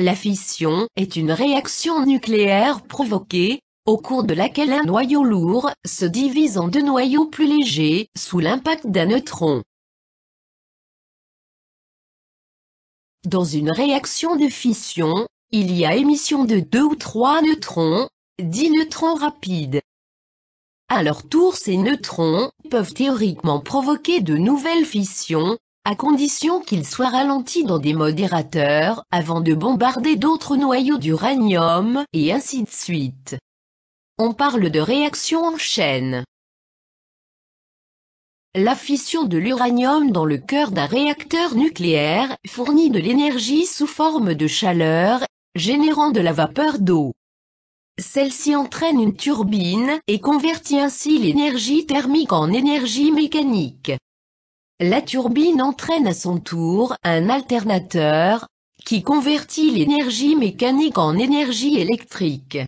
La fission est une réaction nucléaire provoquée, au cours de laquelle un noyau lourd se divise en deux noyaux plus légers sous l'impact d'un neutron. Dans une réaction de fission, il y a émission de deux ou trois neutrons, dix neutrons rapides. À leur tour ces neutrons peuvent théoriquement provoquer de nouvelles fissions, à condition qu'il soit ralenti dans des modérateurs avant de bombarder d'autres noyaux d'uranium, et ainsi de suite. On parle de réaction en chaîne. La fission de l'uranium dans le cœur d'un réacteur nucléaire fournit de l'énergie sous forme de chaleur, générant de la vapeur d'eau. Celle-ci entraîne une turbine et convertit ainsi l'énergie thermique en énergie mécanique. La turbine entraîne à son tour un alternateur, qui convertit l'énergie mécanique en énergie électrique.